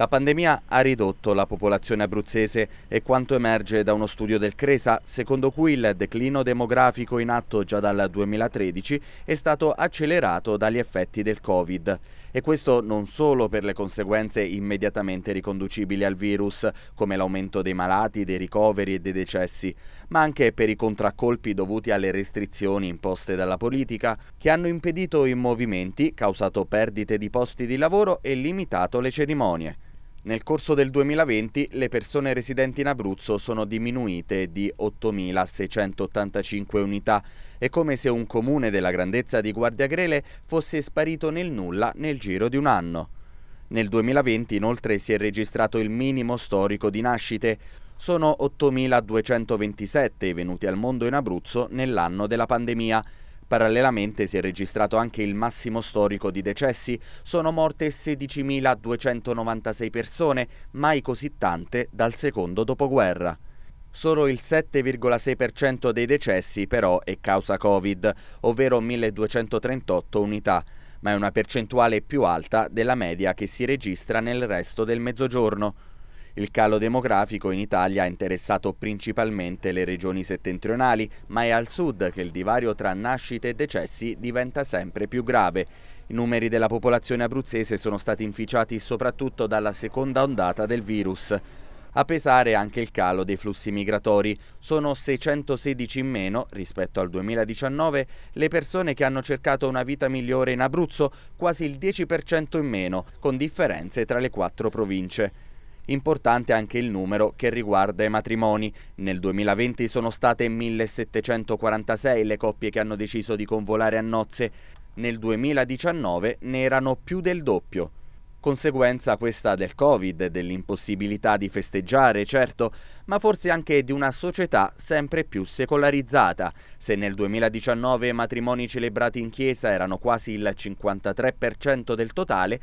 La pandemia ha ridotto la popolazione abruzzese e quanto emerge da uno studio del Cresa, secondo cui il declino demografico in atto già dal 2013 è stato accelerato dagli effetti del Covid. E questo non solo per le conseguenze immediatamente riconducibili al virus, come l'aumento dei malati, dei ricoveri e dei decessi, ma anche per i contraccolpi dovuti alle restrizioni imposte dalla politica, che hanno impedito i movimenti, causato perdite di posti di lavoro e limitato le cerimonie. Nel corso del 2020 le persone residenti in Abruzzo sono diminuite di 8.685 unità. È come se un comune della grandezza di Guardiagrele fosse sparito nel nulla nel giro di un anno. Nel 2020 inoltre si è registrato il minimo storico di nascite. Sono 8.227 venuti al mondo in Abruzzo nell'anno della pandemia. Parallelamente si è registrato anche il massimo storico di decessi, sono morte 16.296 persone, mai così tante dal secondo dopoguerra. Solo il 7,6% dei decessi però è causa Covid, ovvero 1238 unità, ma è una percentuale più alta della media che si registra nel resto del mezzogiorno. Il calo demografico in Italia ha interessato principalmente le regioni settentrionali, ma è al sud che il divario tra nascite e decessi diventa sempre più grave. I numeri della popolazione abruzzese sono stati inficiati soprattutto dalla seconda ondata del virus. A pesare anche il calo dei flussi migratori. Sono 616 in meno rispetto al 2019 le persone che hanno cercato una vita migliore in Abruzzo, quasi il 10% in meno, con differenze tra le quattro province. Importante anche il numero che riguarda i matrimoni. Nel 2020 sono state 1746 le coppie che hanno deciso di convolare a nozze, nel 2019 ne erano più del doppio. Conseguenza questa del Covid, dell'impossibilità di festeggiare, certo, ma forse anche di una società sempre più secolarizzata. Se nel 2019 i matrimoni celebrati in chiesa erano quasi il 53% del totale,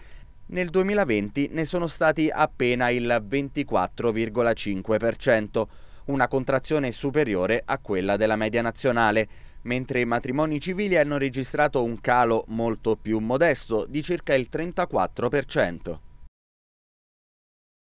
nel 2020 ne sono stati appena il 24,5%, una contrazione superiore a quella della media nazionale, mentre i matrimoni civili hanno registrato un calo molto più modesto di circa il 34%.